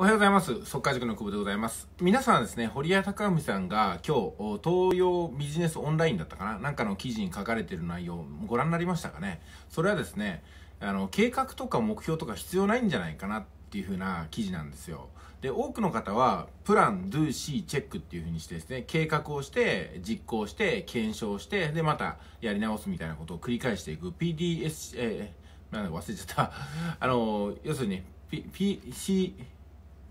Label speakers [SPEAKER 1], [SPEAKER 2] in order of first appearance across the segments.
[SPEAKER 1] おはようございます。速稼塾の久保でございます。皆さんですね、堀江貴文さんが今日、東洋ビジネスオンラインだったかななんかの記事に書かれている内容、ご覧になりましたかねそれはですね、あの、計画とか目標とか必要ないんじゃないかなっていう風な記事なんですよ。で、多くの方は、プラン、ドゥ、シー、チェックっていう風にしてですね、計画をして、実行して、検証して、で、またやり直すみたいなことを繰り返していく PDS、えー、なんだ忘れちゃった。あの、要するに、P、C、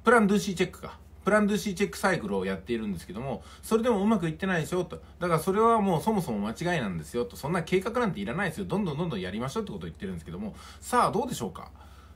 [SPEAKER 1] プランドゥーシーチェックか。プランドゥーシーチェックサイクルをやっているんですけども、それでもうまくいってないでしょと。だからそれはもうそもそも間違いなんですよと。そんな計画なんていらないですよ。どんどんどんどんやりましょうってことを言ってるんですけども、さあどうでしょうか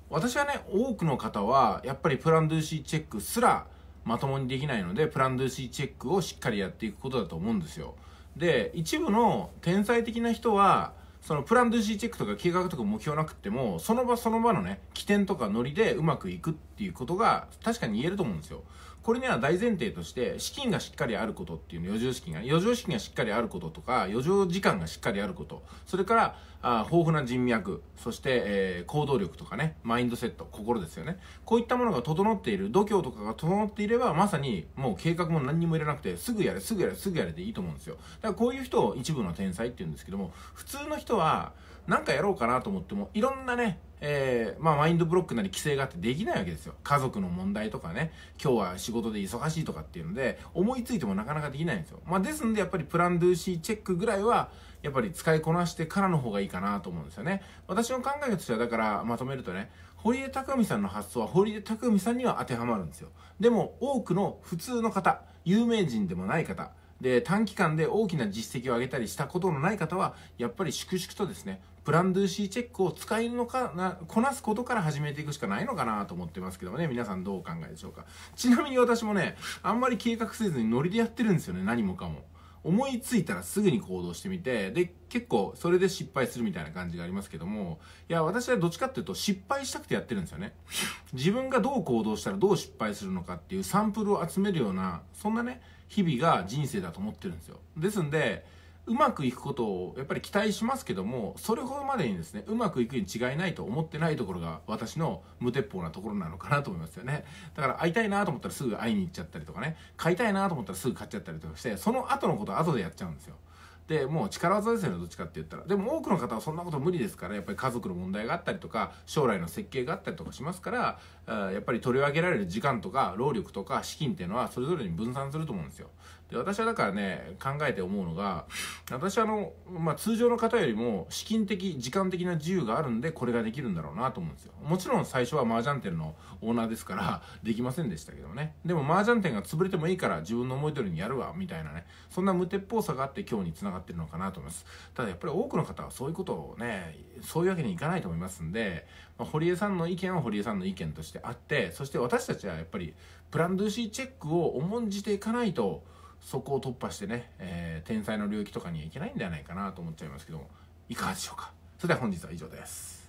[SPEAKER 1] 私はね、多くの方は、やっぱりプランドゥーシーチェックすらまともにできないので、プランドゥーシーチェックをしっかりやっていくことだと思うんですよ。で、一部の天才的な人は、そのプランドゥーチェックとか計画とか目標なくても、その場その場のね、起点とかノリでうまくいくっていうことが確かに言えると思うんですよ。これには大前提として資金がしっかりあることっていうの余剰資金が余剰資金がしっかりあることとか余剰時間がしっかりあることそれからあ豊富な人脈そして、えー、行動力とかねマインドセット心ですよねこういったものが整っている度胸とかが整っていればまさにもう計画も何にもいらなくてすぐやれすぐやれすぐやれでいいと思うんですよだからこういう人を一部の天才っていうんですけども普通の人は何かやろうかなと思っても、いろんなね、えー、まあ、マインドブロックなり規制があってできないわけですよ。家族の問題とかね、今日は仕事で忙しいとかっていうので、思いついてもなかなかできないんですよ。まあ、ですんで、やっぱりプランドゥーシーチェックぐらいは、やっぱり使いこなしてからの方がいいかなと思うんですよね。私の考えとしては、だから、まとめるとね、堀江貴文さんの発想は堀江貴文さんには当てはまるんですよ。でも、多くの普通の方、有名人でもない方、で短期間で大きな実績を上げたりしたことのない方はやっぱり粛々とですねプランドゥーシーチェックを使えるのかな、こなすことから始めていくしかないのかなと思ってますけどもね、皆さんどうお考えでしょうか。ちなみに私もね、あんまり計画せずにノリでやってるんですよね、何もかも。思いついたらすぐに行動してみて、で、結構それで失敗するみたいな感じがありますけども、いや、私はどっちかっていうと失敗したくてやってるんですよね。自分がどう行動したらどう失敗するのかっていうサンプルを集めるような、そんなね、日々が人生だと思ってるんですよ。ですんで、うまくいくことをやっぱり期待しますけどもそれほどまでにですねうまくいくに違いないと思ってないところが私の無鉄砲なところなのかなと思いますよねだから会いたいなと思ったらすぐ会いに行っちゃったりとかね買いたいなと思ったらすぐ買っちゃったりとかしてその後のことは後でやっちゃうんですよでもう力技ですよねどっちかって言ったらでも多くの方はそんなこと無理ですからやっぱり家族の問題があったりとか将来の設計があったりとかしますからやっぱり取り上げられる時間とか労力とか資金っていうのはそれぞれに分散すると思うんですよで私はだからね考えて思うのが私はあの、まあ、通常の方よりも資金的時間的な自由があるんでこれができるんだろうなと思うんですよもちろん最初は麻雀店のオーナーですからできませんでしたけどねでも麻雀店が潰れてもいいから自分の思い通りにやるわみたいなねそんな無鉄砲さがあって今日につなががってるのかなと思います。ただやっぱり多くの方はそういうことをね、そういうわけにいかないと思いますんで、まあ、堀江さんの意見は堀江さんの意見としてあって、そして私たちはやっぱりブランドゥシーチェックを重んじていかないと、そこを突破してね、えー、天才の領域とかにはいけないんではないかなと思っちゃいますけども、いかがでしょうか。それでは本日は以上です。